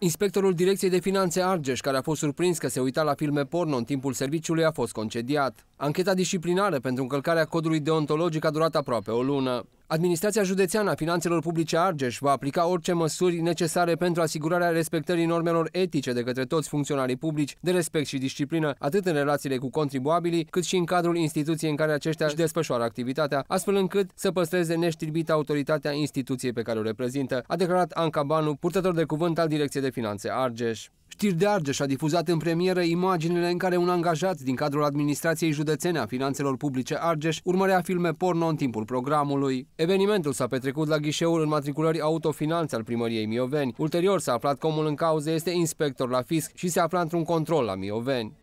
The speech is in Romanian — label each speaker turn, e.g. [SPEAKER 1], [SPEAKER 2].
[SPEAKER 1] Inspectorul Direcției de Finanțe Argeș, care a fost surprins că se uita la filme porno în timpul serviciului, a fost concediat. Ancheta disciplinară pentru încălcarea codului deontologic a durat aproape o lună. Administrația Județeană a Finanțelor Publice Argeș va aplica orice măsuri necesare pentru asigurarea respectării normelor etice de către toți funcționarii publici de respect și disciplină, atât în relațiile cu contribuabilii, cât și în cadrul instituției în care aceștia își desfășoară activitatea, astfel încât să păstreze neștirbită autoritatea instituției pe care o reprezintă, a declarat Anca Banu, purtător de cuvânt al Direcției de Finanțe Argeș. Știri de Argeș a difuzat în premieră imaginile în care un angajat din cadrul administrației județene a finanțelor publice Argeș urmărea filme porno în timpul programului. Evenimentul s-a petrecut la ghișeul înmatriculării autofinanțe al primăriei Mioveni. Ulterior s-a aflat că omul în cauză este inspector la fisc și se afla într-un control la Mioveni.